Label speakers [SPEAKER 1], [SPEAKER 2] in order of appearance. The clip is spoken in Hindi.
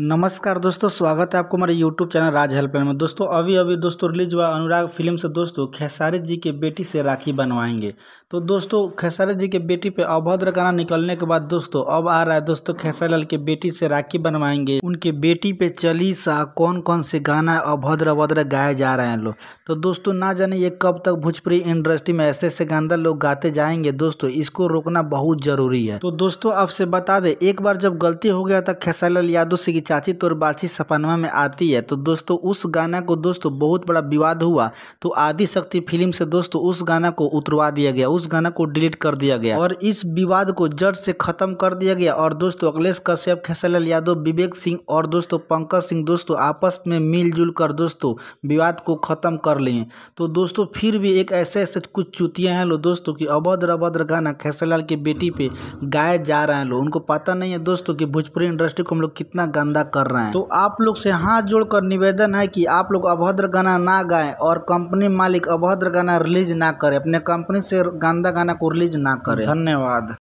[SPEAKER 1] नमस्कार दोस्तों स्वागत है आपको हमारे यूट्यूब चैनल राज हेल्पलाइन में दोस्तों अभी अभी दोस्तों रिलीज हुआ अनुराग फिल्म से दोस्तों खेसारी जी के बेटी से राखी बनवाएंगे तो दोस्तों खेसारी जी के बेटी पे अभद्र गाना निकलने के बाद दोस्तों अब आ रहा है दोस्तों खेसारी लाल के बेटी से राखी बनवाएंगे उनके बेटी पे चली सा कौन कौन से गाना अभद्र अभद्र गाए जा रहे हैं लोग तो दोस्तों ना जाने ये कब तक भोजपुरी इंडस्ट्री में ऐसे ऐसे गांधा लोग गाते जाएंगे दोस्तों इसको रोकना बहुत जरूरी है तो दोस्तों आपसे बता दे एक बार जब गलती हो गया था खेसारी लाल यादव से चाची तोर बाछी सपनवा में आती है तो दोस्तों उस गाना को दोस्तों बहुत बड़ा विवाद हुआ तो आदि शक्ति फिल्म से दोस्तों उस गाना को उतरवा दिया गया उस गाना को डिलीट कर दिया गया और इस विवाद को जड़ से खत्म कर दिया गया और दोस्तों अखिलेश कश्यप खेसरलाल यादव विवेक सिंह और दोस्तों पंकज सिंह दोस्तों आपस में मिलजुल कर दोस्तों विवाद को खत्म कर लिए तो दोस्तों फिर भी एक ऐसे ऐसे कुछ चुतियाँ हैं लोग दोस्तों की अभद्र अभद्र गाना खेसरलाल की बेटी पे गाए जा रहे हैं लोग उनको पता नहीं है दोस्तों की भोजपुरी इंडस्ट्री को हम लोग कितना गाना धंधा कर रहे हैं तो आप लोग से हाथ जोड़कर निवेदन है कि आप लोग अभद्र गाना ना गाएं और कंपनी मालिक अभद्र गाना रिलीज ना करें अपने कंपनी से गंदा गाना को रिलीज ना करें धन्यवाद